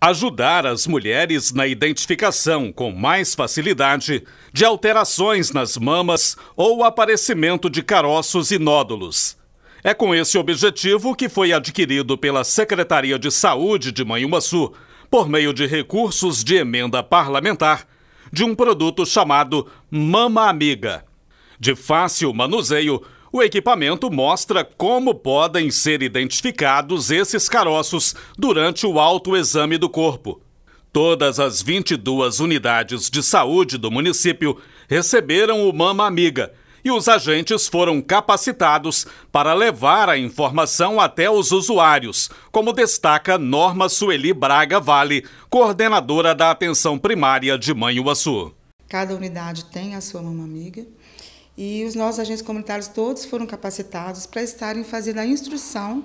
ajudar as mulheres na identificação com mais facilidade de alterações nas mamas ou aparecimento de caroços e nódulos. É com esse objetivo que foi adquirido pela Secretaria de Saúde de Manhumaçu, por meio de recursos de emenda parlamentar, de um produto chamado Mama Amiga. De fácil manuseio, o equipamento mostra como podem ser identificados esses caroços durante o autoexame do corpo. Todas as 22 unidades de saúde do município receberam o Mama Amiga e os agentes foram capacitados para levar a informação até os usuários, como destaca Norma Sueli Braga Vale, coordenadora da Atenção Primária de Manhuaçu. Cada unidade tem a sua Mama Amiga e os nossos agentes comunitários todos foram capacitados para estarem fazendo a instrução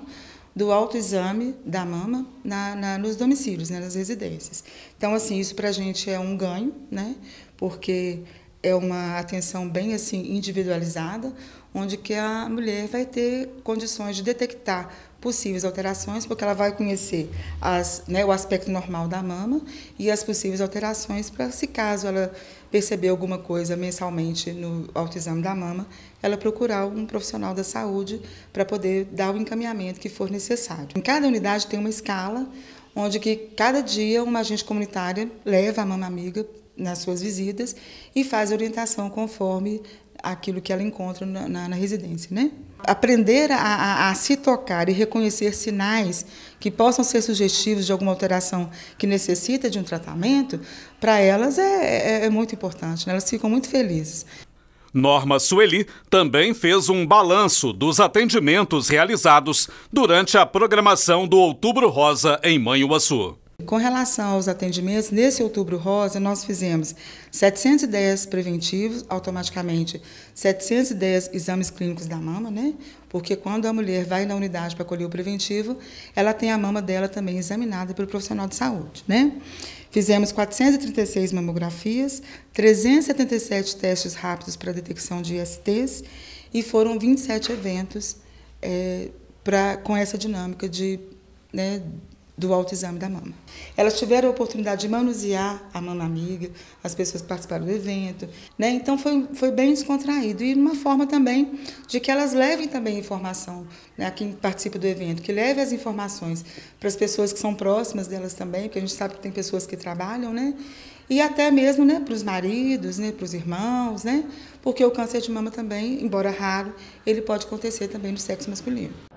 do autoexame da mama na, na, nos domicílios, né, nas residências. Então, assim, isso para a gente é um ganho, né, porque é uma atenção bem assim individualizada, onde que a mulher vai ter condições de detectar possíveis alterações, porque ela vai conhecer as, né, o aspecto normal da mama e as possíveis alterações para se caso ela perceber alguma coisa mensalmente no autoexame da mama, ela procurar um profissional da saúde para poder dar o encaminhamento que for necessário. Em cada unidade tem uma escala onde que cada dia uma agente comunitária leva a mama amiga nas suas visitas e faz orientação conforme aquilo que ela encontra na, na, na residência, né? Aprender a, a, a, se tocar e reconhecer sinais que possam ser sugestivos de alguma alteração que necessita de um tratamento, para elas é, é, é, muito importante, né? elas ficam muito felizes. Norma Sueli também fez um balanço dos atendimentos realizados durante a programação do Outubro Rosa em Manhuaçu. Com relação aos atendimentos, nesse outubro rosa nós fizemos 710 preventivos, automaticamente 710 exames clínicos da mama, né? Porque quando a mulher vai na unidade para colher o preventivo, ela tem a mama dela também examinada pelo profissional de saúde, né? Fizemos 436 mamografias, 377 testes rápidos para detecção de ISTs e foram 27 eventos é, pra, com essa dinâmica de né, do autoexame da mama. Elas tiveram a oportunidade de manusear a mama amiga, as pessoas que participaram do evento, né? Então foi, foi bem descontraído e uma forma também de que elas levem também informação, né? A quem participa do evento, que leve as informações para as pessoas que são próximas delas também, porque a gente sabe que tem pessoas que trabalham, né? E até mesmo, né, para os maridos, né, para os irmãos, né? Porque o câncer de mama também, embora raro, ele pode acontecer também no sexo masculino.